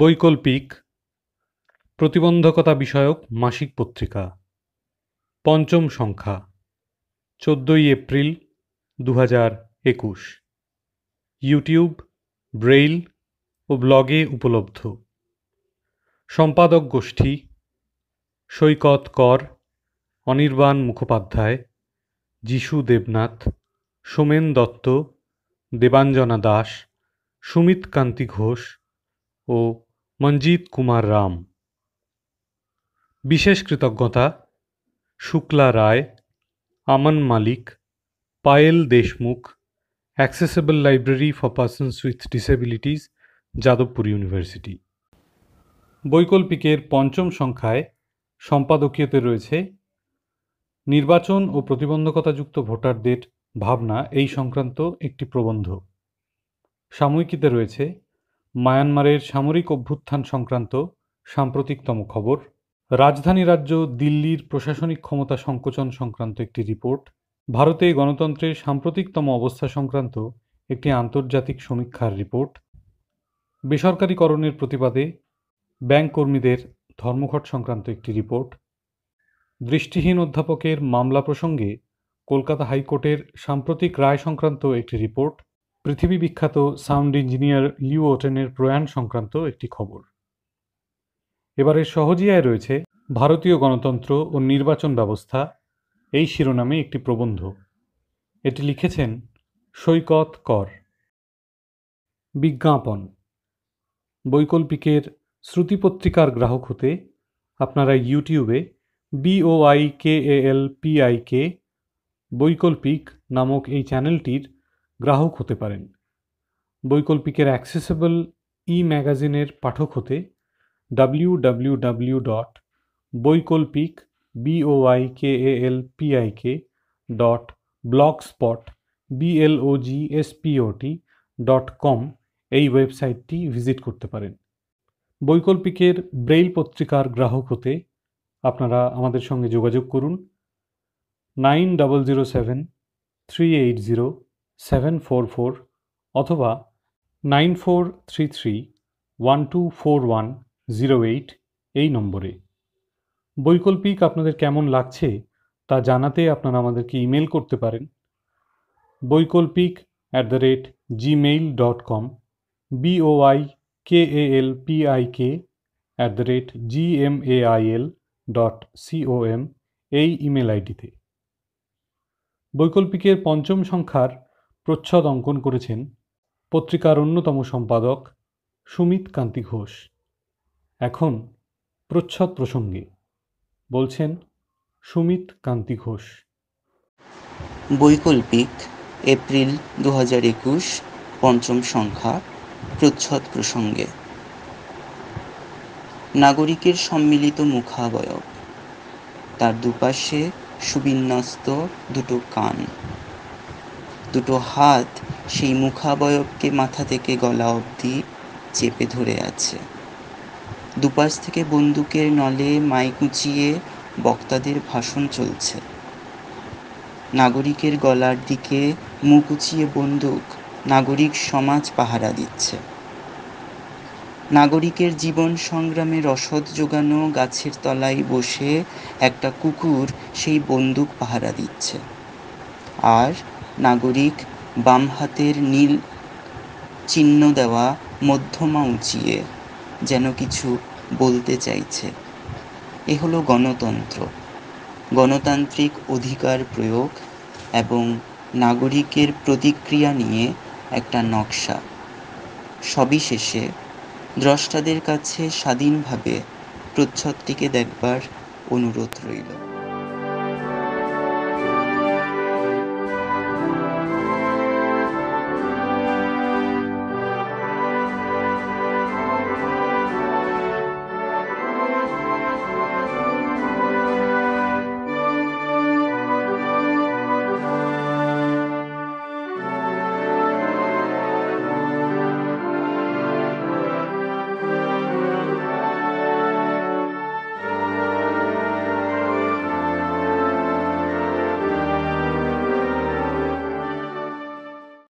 বৈকল্পিক প্রতিবন্ধকতা বিষয়ক মাসিক পত্রিকা পঞ্চম সংখ্যা চোদ্দোই এপ্রিল দু হাজার একুশ ইউটিউব ব্রেইল ও ব্লগে উপলব্ধ সম্পাদক গোষ্ঠী সৈকত কর অনির্বাণ মুখোপাধ্যায় যিশু দেবনাথ সোমেন দত্ত দেবাঞ্জনা দাস সুমিত কান্তি ঘোষ ও মঞ্জিত কুমার রাম বিশেষ কৃতজ্ঞতা Shukla Roy Aman Malik Payel Deshmukh accessible library for persons with disabilities Jadavpur university বৈকল্পিকের পঞ্চম সংখ্যায় সম্পাদকীয়তে রয়েছে নির্বাচন ও প্রতিবন্ধকতাযুক্ত ভোটারদের ভাবনা এই সংক্রান্ত একটি প্রবন্ধ সাময়িকীতে রয়েছে মায়ানমারের সামরিক অভ্যুত্থান সংক্রান্ত সাম্প্রতিকতম খবর রাজধানী রাজ্য দিল্লির প্রশাসনিক ক্ষমতা সংকোচন সংক্রান্ত একটি রিপোর্ট ভারতে গণতন্ত্রের সাম্প্রতিকতম অবস্থা সংক্রান্ত একটি আন্তর্জাতিক সমীক্ষার রিপোর্ট বেসরকারীকরণের প্রতিবাদে ব্যাংক কর্মীদের ধর্মঘট সংক্রান্ত একটি রিপোর্ট দৃষ্টিহীন অধ্যাপকের মামলা প্রসঙ্গে কলকাতা হাইকোর্টের সাম্প্রতিক রায় সংক্রান্ত একটি রিপোর্ট পৃথিবী বিখ্যাত সাউন্ড ইঞ্জিনিয়ার লিও ওটেনের প্রয়াণ সংক্রান্ত একটি খবর এবারের সহজিয়ায় রয়েছে ভারতীয় গণতন্ত্র ও নির্বাচন ব্যবস্থা এই শিরোনামে একটি প্রবন্ধ এটি লিখেছেন সৈকত কর বিজ্ঞাপন বৈকল্পিকের শ্রুতিপত্রিকার গ্রাহক হতে আপনারা ইউটিউবে বিওআই কে এল পিআইকে বৈকল্পিক নামক এই চ্যানেলটির গ্রাহক হতে পারেন বৈকল্পিকের অ্যাক্সেসেবল ই ম্যাগাজিনের পাঠক হতে ডাব্লিউ ডাব্লিউ ডাব্লিউ ডট বৈকল্পিক by K L পিআইকে dot block spot বিএলওজিএসপিওটি dot com এই ওয়েবসাইটটি ভিজিট করতে পারেন বৈকল্পিকের ব্রেইল পত্রিকার গ্রাহক হতে আপনারা আমাদের সঙ্গে যোগাযোগ করুন nine double zero seven three eight zero seven four four অথবা nine four three three one two four one zero eight এই নম্বরে বৈকল্পিক আপনাদের কেমন লাগছে তা জানাতে আপনারা আমাদেরকে ইমেল করতে পারেন Baikalpik at the rate Gmail dot com B O I K A L P I K at the rate G M dot C O M এই ইমেল আইডিতে বৈকল্পিকের পঞ্চম সংখ্যার প্রচ্ছদ অঙ্কন করেছেন পত্রিকার অন্যতম সম্পাদক সুমিত কান্তি ঘোষ এখন প্রচ্ছদ প্রসঙ্গে বলছেন সুমিত কান্তি ঘোষ বৈকল্পিক এপ্রিল দু হাজার একুশ পঞ্চম সংখ্যা প্রচ্ছদ প্রসঙ্গে নাগরিকের সম্মিলিত মুখাবয়ব তার দুপাশে সুবিন্যস্ত দুটো কান দুটো হাত সেই মুখাবয়বকে মাথা থেকে গলা অবধি চেপে ধরে আছে দুপাশ থেকে বন্দুকের নলে মাই কুচিয়ে বক্তাদের ভাষণ চলছে নাগরিকের গলার দিকে মুখ উঁচিয়ে বন্দুক নাগরিক সমাজ পাহারা দিচ্ছে নাগরিকের জীবন সংগ্রামে রসদ জোগানো গাছের তলায় বসে একটা কুকুর সেই বন্দুক পাহারা দিচ্ছে আর নাগরিক বাম হাতের নীল চিহ্ন দেওয়া মধ্যমা উঁচিয়ে যেন কিছু বলতে চাইছে এ হলো গণতন্ত্র গণতান্ত্রিক অধিকার প্রয়োগ এবং নাগরিকের প্রতিক্রিয়া নিয়ে একটা নকশা সবিশেষে দ্রষ্টাদের কাছে স্বাধীনভাবে প্রচ্ছদটিকে দেখবার অনুরোধ রইল